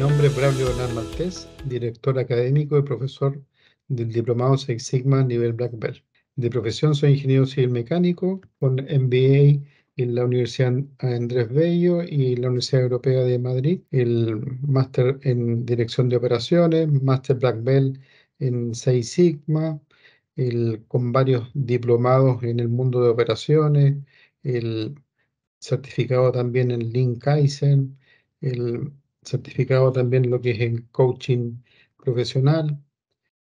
nombre es Braulio Bernal Maltés, director académico y profesor del Diplomado 6 Sigma nivel Black Belt. De profesión soy ingeniero civil mecánico con MBA en la Universidad Andrés Bello y la Universidad Europea de Madrid, el máster en dirección de operaciones, máster Black Belt en Six Sigma, con varios diplomados en el mundo de operaciones, el certificado también en Link Kaizen, el certificado también lo que es en coaching profesional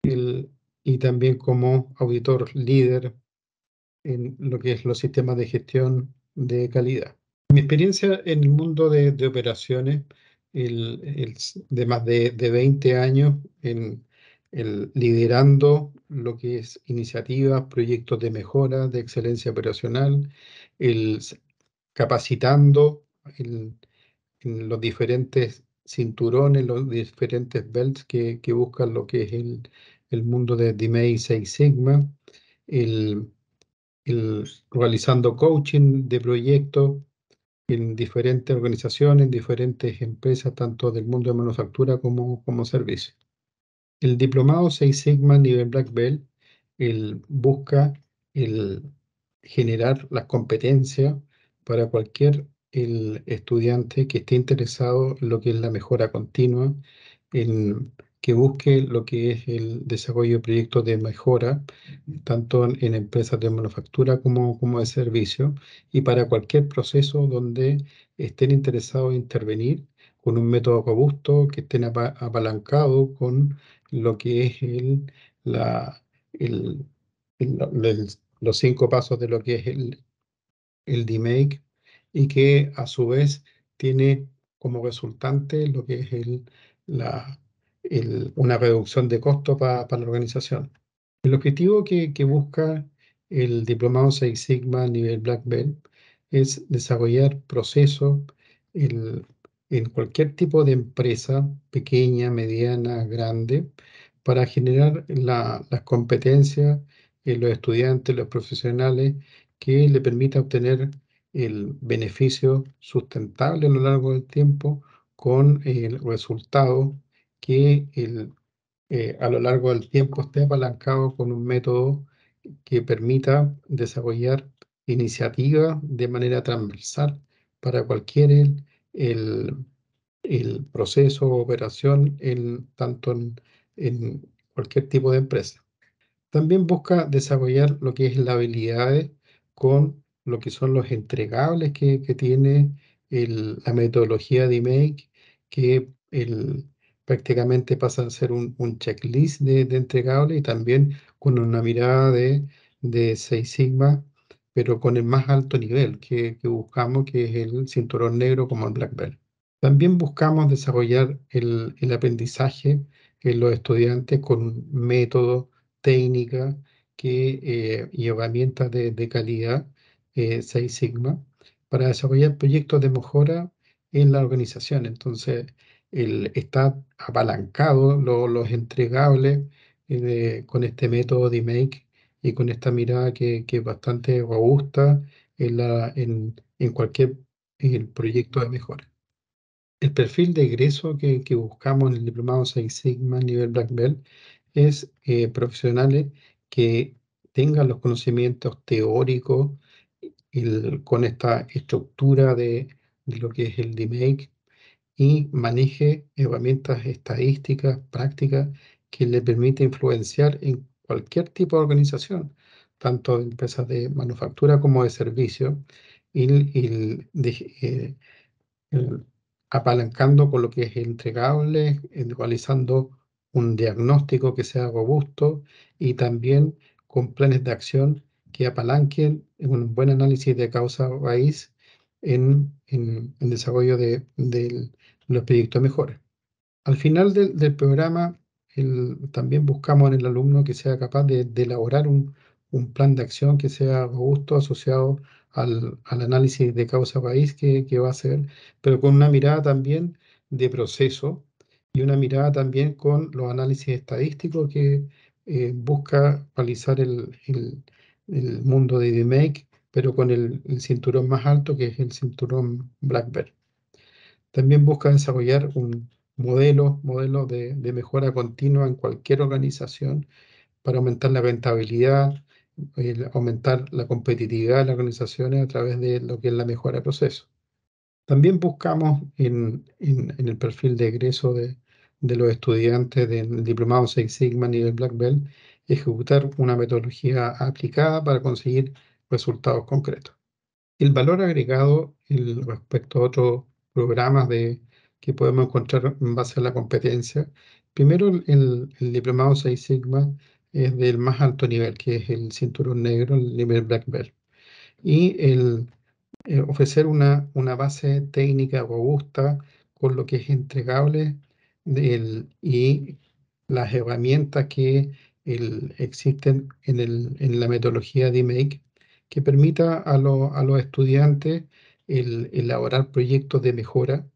y también como auditor líder en lo que es los sistemas de gestión de calidad. Mi experiencia en el mundo de, de operaciones, el, el, de más de, 20 años en, el, liderando lo que es iniciativas, proyectos de mejora, de excelencia operacional, el, capacitando en los diferentes cinturones, los diferentes belts que, que buscan lo que es el, mundo de 6 Sigma, el, realizando coaching de proyectos en diferentes organizaciones, en diferentes empresas, tanto del mundo de manufactura como, como servicio. El diplomado 6 Sigma nivel Black Belt el, busca el, generar las competencias para cualquier el estudiante que esté interesado en lo que es la mejora continua, en que busque lo que es el desarrollo de proyectos de mejora, tanto en, empresas de manufactura como, como de servicio, y para cualquier proceso donde estén interesados en intervenir con un método robusto, que estén apalancado con lo que es el, la, el, los cinco pasos de lo que es el, el Make y que a su vez tiene como resultante lo que es el, la, una reducción de costo para la organización. El objetivo que, busca el diplomado 6 Sigma a nivel Black Belt es desarrollar procesos en, en cualquier tipo de empresa, pequeña, mediana, grande, para generar las competencias en los estudiantes, los profesionales, que le permita obtener el beneficio sustentable a lo largo del tiempo con el resultado que eh, a lo largo del tiempo esté apalancado con un método que permita desarrollar iniciativas de manera transversal para cualquier el, proceso o operación, en, tanto en, cualquier tipo de empresa. También busca desarrollar lo que es la habilidades con lo que son los entregables que, tiene la metodología de Make que prácticamente pasa a ser un, checklist de, entregables y también con una mirada de, de sigmas, pero con el más alto nivel que, buscamos, que es el cinturón negro como el Black Belt. También buscamos desarrollar el, aprendizaje en los estudiantes con métodos, técnicas eh, y herramientas de calidad 6 eh, Sigma para desarrollar proyectos de mejora en la organización. Entonces, está apalancado lo, los entregables eh, con este método de make y con esta mirada que, es bastante robusta en, la, en, en cualquier el proyecto de mejora. El perfil de egreso que, buscamos en el diplomado 6 Sigma nivel Black Belt es eh, profesionales que tengan los conocimientos teóricos con esta estructura de, lo que es el D-MAKE y maneje herramientas estadísticas, prácticas, que le permite influenciar en cualquier tipo de organización, tanto de empresas de manufactura como de servicio, eh, apalancando con lo que es entregable, eh, realizando un diagnóstico que sea robusto y también con planes de acción que apalanquen un buen análisis de causa país en, el desarrollo de, los proyectos mejores. Al final del, del programa, también buscamos en el alumno que sea capaz de, elaborar un, un, plan de acción que sea robusto, asociado al, al análisis de causa país que, que va a hacer, pero con una mirada también de proceso y una mirada también con los análisis estadísticos que eh, busca realizar el, el, el mundo de make pero con el, cinturón más alto que es el cinturón Black Belt. También busca desarrollar un modelo, modelo de, mejora continua en cualquier organización para aumentar la rentabilidad, aumentar la competitividad de las organizaciones a través de lo que es la mejora de proceso. También buscamos en, el perfil de egreso de, los estudiantes del diplomado Six Sigma del Black Belt ejecutar una metodología aplicada para conseguir resultados concretos. El valor agregado respecto a otros programas de, que podemos encontrar en base a la competencia, primero el, diplomado 6 Sigma es del más alto nivel, que es el cinturón negro, el nivel Black Belt. Y el, eh, ofrecer una, una base técnica robusta con lo que es entregable del, y las herramientas que existen en, la metodología D-Make, que permita a, los estudiantes elaborar proyectos de mejora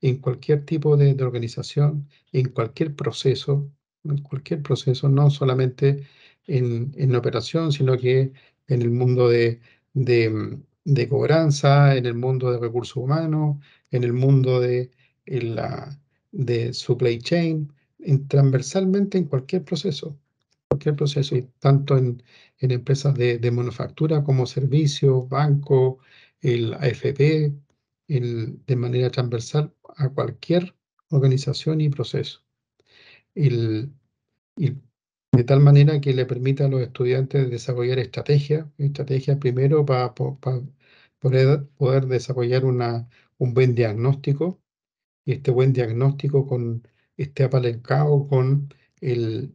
en cualquier tipo de, organización, en cualquier proceso, en cualquier proceso, no solamente en, operación, sino que en el mundo de, cobranza, en el mundo de recursos humanos, en el mundo de, la, supply chain, transversalmente en cualquier proceso cualquier proceso, tanto en, empresas de, manufactura como servicios, banco, el AFP, el, de manera transversal a cualquier organización y proceso. de tal manera que le permita a los estudiantes desarrollar estrategias, estrategias primero para, poder, desarrollar una, un buen diagnóstico, y este buen diagnóstico con, esté apalancado con el,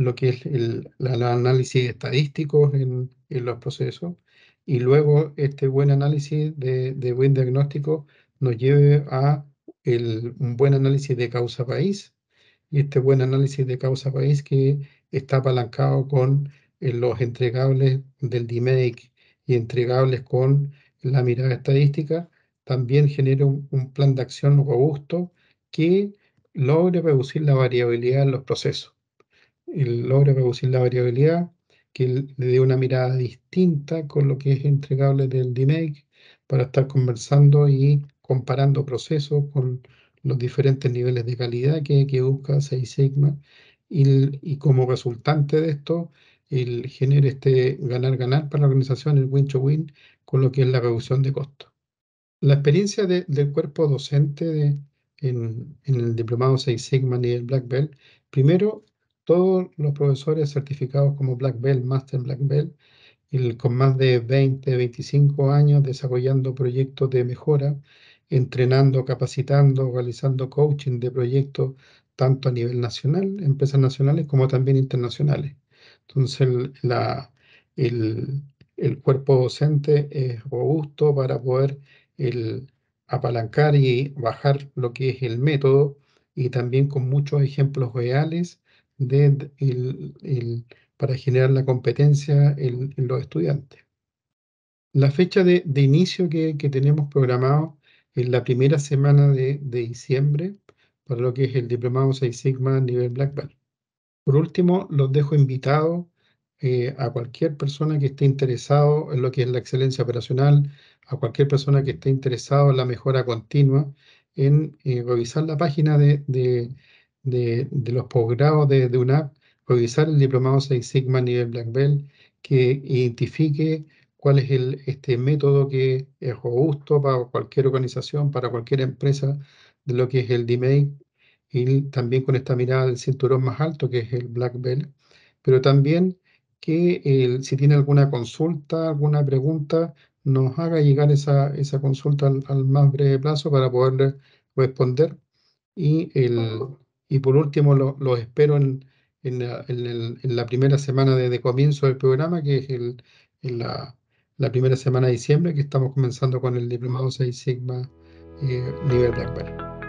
lo que es el, análisis estadístico en, los procesos y luego este buen análisis de, buen diagnóstico nos lleve a el, un buen análisis de causa país y este buen análisis de causa país que está apalancado con eh, los entregables del DMEIC y entregables con la mirada estadística, también genera un, un plan de acción robusto que logre reducir la variabilidad en los procesos logra reducir la variabilidad, que le dé una mirada distinta con lo que es entregable del DMAIC para estar conversando y comparando procesos con los diferentes niveles de calidad que, busca 6 Sigma y, como resultante de esto el, genera este ganar-ganar para la organización, el win-to-win, con lo que es la reducción de costos. La experiencia del cuerpo docente de, en, el diplomado 6 Sigma y el Black Belt, primero todos los profesores certificados como Black Belt, Master Black Belt, con más de 20, 25 años desarrollando proyectos de mejora, entrenando, capacitando, realizando coaching de proyectos tanto a nivel nacional, empresas nacionales, como también internacionales. Entonces, el, el, el cuerpo docente es robusto para poder el, apalancar y bajar lo que es el método y también con muchos ejemplos reales para generar la competencia en, los estudiantes. La fecha de, inicio que, tenemos programado es la primera semana de, diciembre para lo que es el diplomado 6 Sigma nivel Black Belt. Por último, los dejo invitados eh, a cualquier persona que esté interesado en lo que es la excelencia operacional, a cualquier persona que esté interesado en la mejora continua, en eh, revisar la página de de, los posgrados de, de, UNAP, revisar el diplomado 6 Sigma nivel Black Belt, que identifique cuál es el, este método que es robusto para cualquier organización, para cualquier empresa, de lo que es el DMAIC, y también con esta mirada del cinturón más alto, que es el Black Belt, pero también que si tiene alguna consulta, alguna pregunta, nos haga llegar esa, esa consulta al, al, más breve plazo para poder responder. Y el, y por último, los espero en, la, primera semana de, comienzo del programa, que es en la, primera semana de diciembre, que estamos comenzando con el diplomado 6 Sigma eh, nivel de Belt.